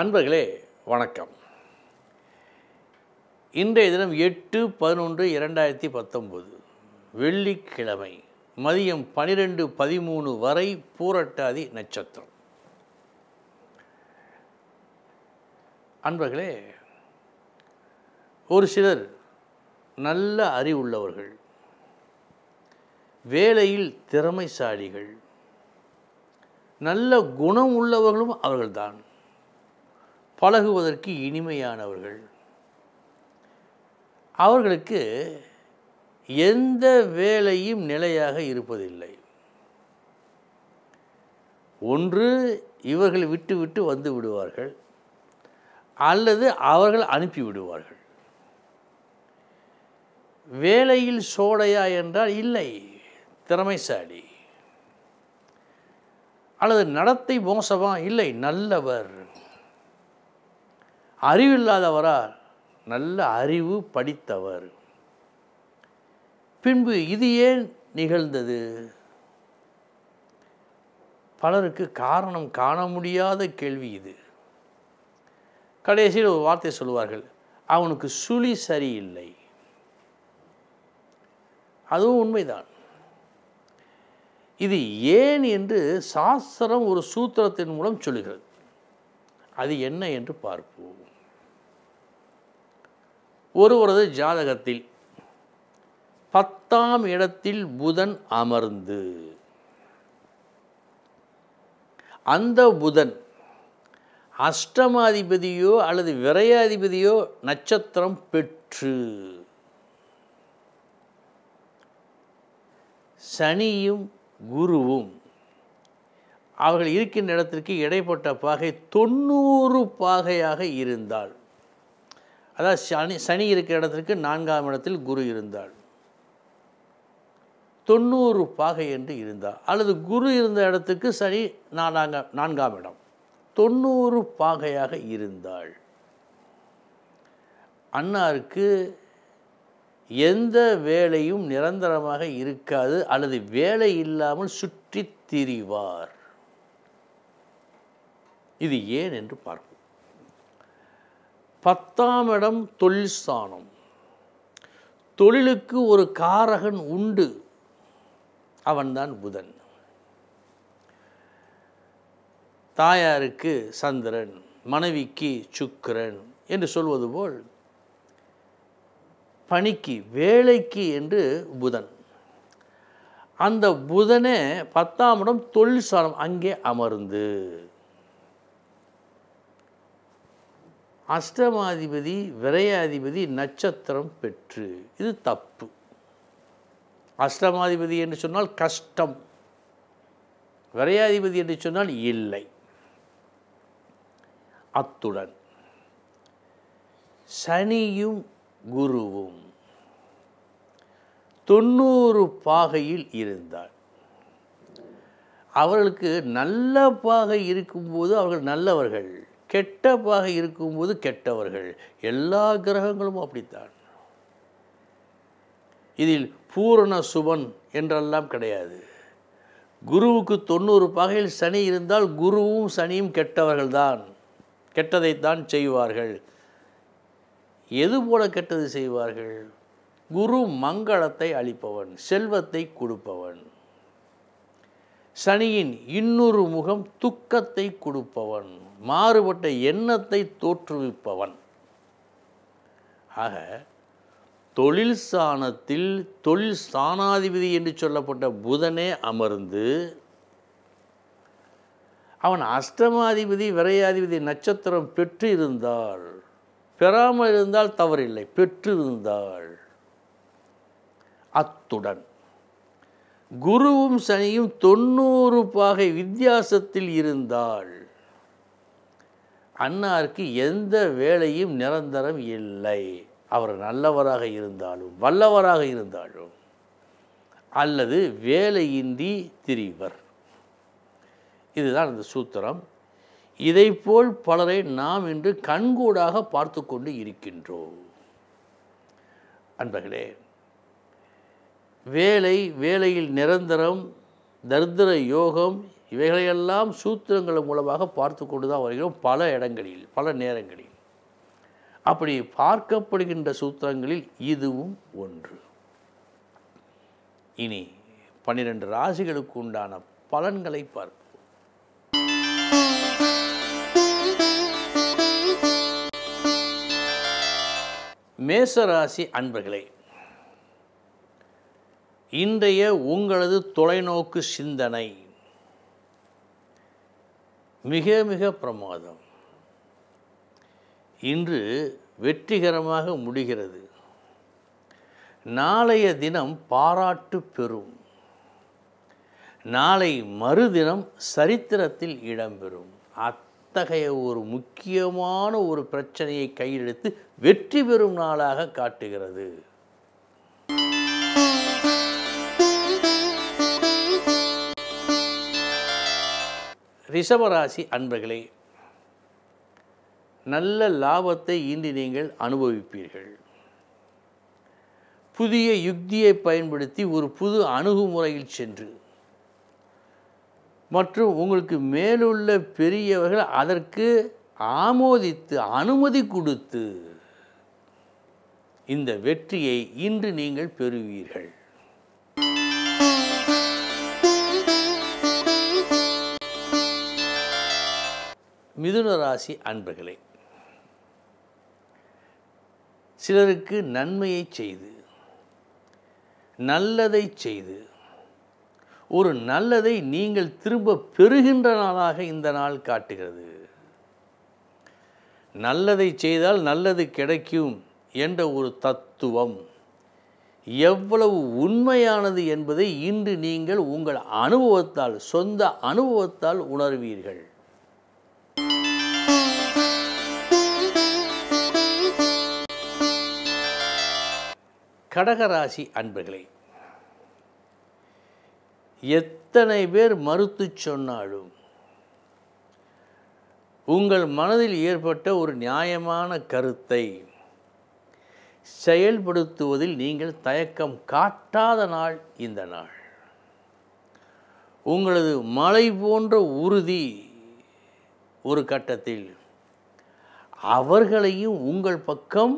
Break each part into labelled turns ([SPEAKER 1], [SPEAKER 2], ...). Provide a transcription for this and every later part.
[SPEAKER 1] அன்பர்களே வணக்கம் இன்றைய தினம் எட்டு பதினொன்று இரண்டாயிரத்தி பத்தொம்போது வெள்ளிக்கிழமை மதியம் பனிரெண்டு பதிமூணு வரை பூரட்டாதி நட்சத்திரம் அன்பர்களே ஒரு சிலர் நல்ல அறிவுள்ளவர்கள் வேலையில் திறமைசாலிகள் நல்ல குணம் உள்ளவர்களும் அவர்கள்தான் பழகுவதற்கு இனிமையானவர்கள் அவர்களுக்கு எந்த வேலையும் நிலையாக இருப்பதில்லை ஒன்று இவர்கள் விட்டு விட்டு வந்து விடுவார்கள் அல்லது அவர்கள் அனுப்பி விடுவார்கள் வேலையில் சோடையா என்றால் இல்லை திறமைசாலி அல்லது நடத்தை மோசமா இல்லை நல்லவர் அறிவில்லாதவரா நல்ல அறிவு படித்தவர் பின்பு இது ஏன் நிகழ்ந்தது பலருக்கு காரணம் காண முடியாத கேள்வி இது கடைசியில் ஒரு வார்த்தை சொல்லுவார்கள் அவனுக்கு சுழி சரியில்லை அதுவும் உண்மைதான் இது ஏன் என்று சாஸ்திரம் ஒரு சூத்திரத்தின் மூலம் சொல்லுகிறது அது என்ன என்று பார்ப்போம் ஒருவரது ஜாதகத்தில் பத்தாம் இடத்தில் புதன் அமர்ந்து அந்த புதன் அஷ்டமாதிபதியோ அல்லது விரையாதிபதியோ நட்சத்திரம் பெற்று சனியும் குருவும் அவர்கள் இருக்கின்ற இடத்திற்கு இடைப்பட்ட பாகை தொண்ணூறு பாகையாக இருந்தால் அதாவது சனி சனி இருக்கிற இடத்திற்கு நான்காம் இடத்தில் குரு இருந்தாள் தொண்ணூறு பாகை என்று இருந்தார் அல்லது குரு இருந்த இடத்துக்கு சனி நாலாங்க நான்காம் இடம் தொண்ணூறு பாகையாக இருந்தாள் அண்ணாருக்கு எந்த வேலையும் நிரந்தரமாக இருக்காது அல்லது வேலை இல்லாமல் சுற்றி திரிவார் இது ஏன் என்று பார்ப்போம் பத்தாம் இடம் தொழில் ஸ்தானம் தொழிலுக்கு ஒரு காரகன் உண்டு அவன்தான் புதன் தாயாருக்கு சந்திரன் மனைவிக்கு சுக்கிரன் என்று சொல்வது போல் பணிக்கு வேலைக்கு என்று புதன் அந்த புதனே பத்தாம் இடம் தொழில் சாரம் அங்கே அமர்ந்து அஷ்டமாதிபதி விரையாதிபதி நட்சத்திரம் பெற்று இது தப்பு அஷ்டமாதிபதி என்று சொன்னால் கஷ்டம் விரையாதிபதி என்று சொன்னால் இல்லை அத்துடன் சனியும் குருவும் தொண்ணூறு பாகையில் இருந்தார் அவர்களுக்கு நல்ல பாகை இருக்கும்போது அவர்கள் நல்லவர்கள் கெட்டவாக இருக்கும்போது கெட்டவர்கள் எல்லா கிரகங்களும் அப்படித்தான் இதில் பூரண சுபன் என்றெல்லாம் கிடையாது குருவுக்கு தொண்ணூறு பகையில் சனி இருந்தால் குருவும் சனியும் கெட்டவர்கள் தான் கெட்டதைத்தான் செய்வார்கள் எது போல கெட்டது செய்வார்கள் குரு மங்களத்தை அளிப்பவன் செல்வத்தை கொடுப்பவன் சனியின் இன்னொரு முகம் துக்கத்தை கொடுப்பவன் மாறுபட்ட எண்ணத்தை தோற்றுவிப்பவன் ஆக தொழில் ஸ்தானத்தில் தொழில் ஸ்தானாதிபதி என்று சொல்லப்பட்ட புதனே அமர்ந்து அவன் அஷ்டமாதிபதி விரையாதிபதி நட்சத்திரம் பெற்று இருந்தால் பெறாமல் இருந்தால் தவறில்லை பெற்றிருந்தாள் அத்துடன் குருவும் சனியும் தொண்ணூறு பாகை வித்தியாசத்தில் இருந்தாள் அன்னாருக்கு எந்த வேலையும் நிரந்தரம் இல்லை அவர் நல்லவராக இருந்தாலும் வல்லவராக இருந்தாலும் அல்லது வேலையின்றி திரிவர் இதுதான் இந்த சூத்திரம் இதைப்போல் பலரை நாம் இன்று கண்கூடாக பார்த்து கொண்டு இருக்கின்றோம் அன்பர்களே வேலை வேலையில் நிரந்தரம் தரித்திர யோகம் இவைகளையெல்லாம் சூத்திரங்கள் மூலமாக பார்த்து கொண்டு தான் வருகிறோம் பல இடங்களில் பல நேரங்களில் அப்படி பார்க்கப்படுகின்ற சூத்திரங்களில் இதுவும் ஒன்று இனி பன்னிரண்டு ராசிகளுக்கு உண்டான பலன்களை பார்ப்போம் மேசராசி அன்பர்களே இன்றைய உங்களது தொலைநோக்கு சிந்தனை மிக மிக பிரமாதம் இன்று வெற்றிகரமாக முடிகிறது நாளைய தினம் பாராட்டு பெறும் நாளை மறுதினம் சரித்திரத்தில் இடம்பெறும் அத்தகைய ஒரு முக்கியமான ஒரு பிரச்சனையை கையெழுத்து வெற்றி பெறும் நாளாக காட்டுகிறது ரிஷபராசி அன்பர்களே நல்ல லாபத்தை இன்று நீங்கள் அனுபவிப்பீர்கள் புதிய யுக்தியை பயன்படுத்தி ஒரு புது அணுகுமுறையில் சென்று மற்றும் உங்களுக்கு மேலுள்ள பெரியவர்கள் அதற்கு ஆமோதித்து அனுமதி கொடுத்து இந்த வெற்றியை இன்று நீங்கள் பெறுவீர்கள் மிதுன ராசி அன்பர்களே சிலருக்கு நன்மையை செய்து நல்லதை செய்து ஒரு நல்லதை நீங்கள் திரும்ப பெறுகின்ற நாளாக இந்த நாள் காட்டுகிறது நல்லதை செய்தால் நல்லது கிடைக்கும் என்ற ஒரு தத்துவம் எவ்வளவு உண்மையானது என்பதை இன்று நீங்கள் உங்கள் அனுபவத்தால் சொந்த அனுபவத்தால் உணர்வீர்கள் கடகராசி அன்பர்களே எத்தனை பேர் மறுத்து சொன்னாலும் உங்கள் மனதில் ஏற்பட்ட ஒரு நியாயமான கருத்தை செயல்படுத்துவதில் நீங்கள் தயக்கம் காட்டாத நாள் இந்த நாள் உங்களது மலை போன்ற உறுதி ஒரு கட்டத்தில் அவர்களையும் உங்கள் பக்கம்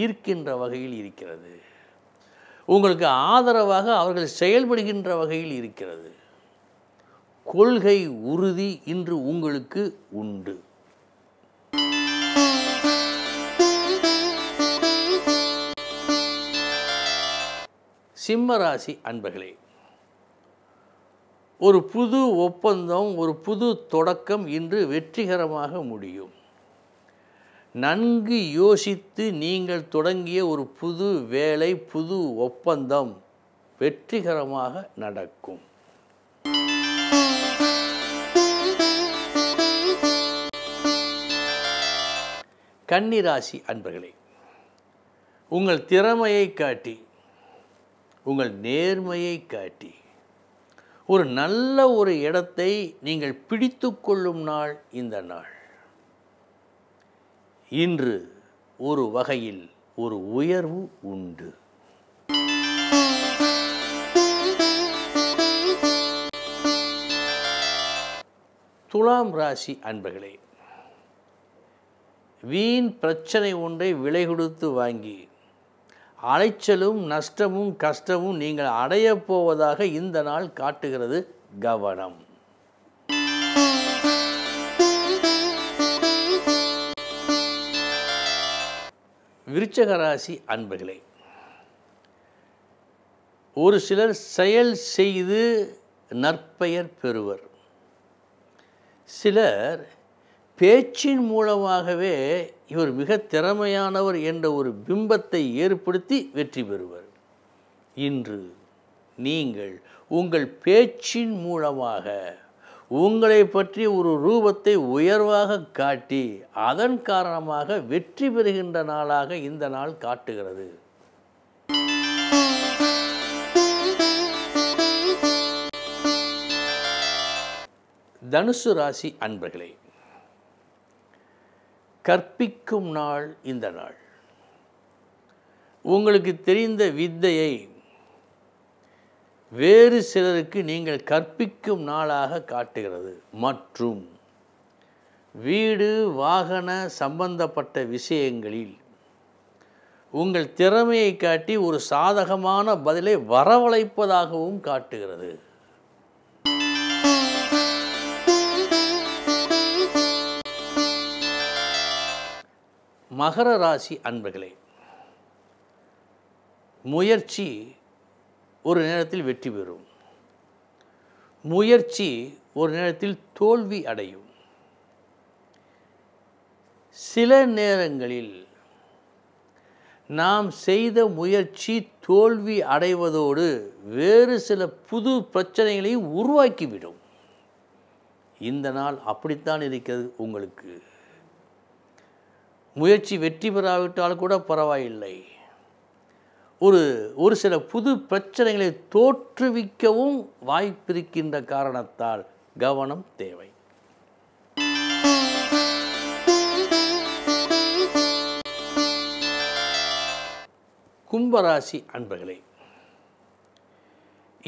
[SPEAKER 1] ஈர்க்கின்ற வகையில் இருக்கிறது உங்களுக்கு ஆதரவாக அவர்கள் செயல்படுகின்ற வகையில் இருக்கிறது கொள்கை உறுதி இன்று உங்களுக்கு உண்டு சிம்மராசி அன்பர்களே ஒரு புது ஒப்பந்தம் ஒரு புது தொடக்கம் இன்று வெற்றிகரமாக முடியும் நன்கு யோசித்து நீங்கள் தொடங்கிய ஒரு புது வேலை புது ஒப்பந்தம் வெற்றிகரமாக நடக்கும் கன்னிராசி அன்பர்களே உங்கள் திறமையை காட்டி உங்கள் நேர்மையை காட்டி ஒரு நல்ல ஒரு இடத்தை நீங்கள் பிடித்து கொள்ளும் நாள் இந்த நாள் இன்று ஒரு வகையில் ஒரு உயர்வு உண்டு துலாம் ராசி அன்பர்களே வீண் பிரச்சனை ஒன்றை விலை கொடுத்து வாங்கி அலைச்சலும் நஷ்டமும் கஷ்டமும் நீங்கள் அடையப் போவதாக இந்த நாள் காட்டுகிறது கவனம் விருச்சகராசி அன்பர்களே ஒரு சிலர் செயல் செய்து நற்பெயர் பெறுவர் சிலர் பேச்சின் மூலமாகவே இவர் மிக திறமையானவர் என்ற ஒரு பிம்பத்தை ஏற்படுத்தி வெற்றி பெறுவர் இன்று நீங்கள் உங்கள் பேச்சின் மூலமாக உங்களை பற்றி ஒரு ரூபத்தை உயர்வாக காட்டி அதன் காரணமாக வெற்றி பெறுகின்ற நாளாக இந்த நாள் காட்டுகிறது தனுசு ராசி அன்பர்களே கற்பிக்கும் நாள் இந்த நாள் உங்களுக்கு தெரிந்த வித்தையை வேறு சிலருக்கு நீங்கள் கற்பிக்கும் நாளாக காட்டுகிறது மற்றும் வீடு வாகன சம்பந்தப்பட்ட விஷயங்களில் உங்கள் திறமையை காட்டி ஒரு சாதகமான பதிலை வரவழைப்பதாகவும் காட்டுகிறது மகர ராசி அன்பர்களே முயற்சி ஒரு நேரத்தில் வெற்றி பெறும் முயற்சி ஒரு நேரத்தில் தோல்வி அடையும் சில நேரங்களில் நாம் செய்த முயற்சி தோல்வி அடைவதோடு வேறு சில புது பிரச்சனைகளையும் உருவாக்கிவிடும் இந்த நாள் அப்படித்தான் இருக்கிறது உங்களுக்கு முயற்சி வெற்றி பெறாவிட்டால் கூட பரவாயில்லை ஒரு ஒரு சில புது பிரச்சனைகளை தோற்றுவிக்கவும் வாய்ப்பிருக்கின்ற காரணத்தால் கவனம் தேவை கும்பராசி அன்பர்களே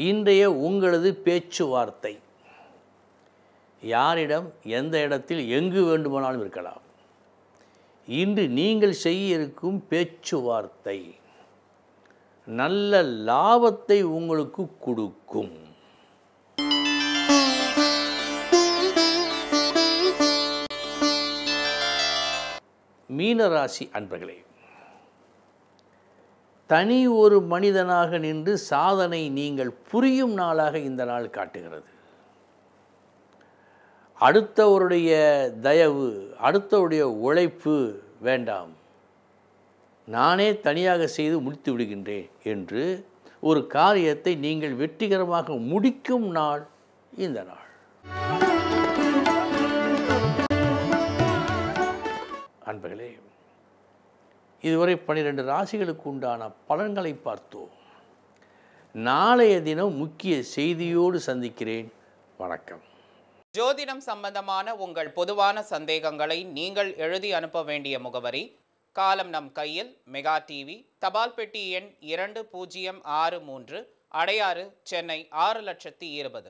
[SPEAKER 1] இன்றைய உங்களது பேச்சுவார்த்தை யாரிடம் எந்த இடத்தில் எங்கு வேண்டுமானாலும் இருக்கலாம் இன்று நீங்கள் செய்ய இருக்கும் பேச்சுவார்த்தை நல்ல லாபத்தை உங்களுக்கு கொடுக்கும் மீனராசி அன்பர்களே தனி ஒரு மனிதனாக நின்று சாதனை நீங்கள் புரியும் நாளாக இந்த நாள் காட்டுகிறது அடுத்தவருடைய தயவு அடுத்தவருடைய உழைப்பு வேண்டாம் நானே தனியாக செய்து முடித்து விடுகின்றேன் என்று ஒரு காரியத்தை நீங்கள் வெற்றிகரமாக முடிக்கும் நாள் இந்த நாள் அன்பர்களே இதுவரை பன்னிரெண்டு ராசிகளுக்கு உண்டான பலன்களை பார்த்தோம் நாளைய தினம் முக்கிய செய்தியோடு சந்திக்கிறேன் வணக்கம் ஜோதிடம் சம்பந்தமான உங்கள் பொதுவான சந்தேகங்களை நீங்கள் எழுதி அனுப்ப வேண்டிய முகவரி காலம் நம் கையில் மெகா டிவி தபால் பெட்டி எண் இரண்டு பூஜ்ஜியம் ஆறு மூன்று அடையாறு சென்னை ஆறு லட்சத்தி இருபது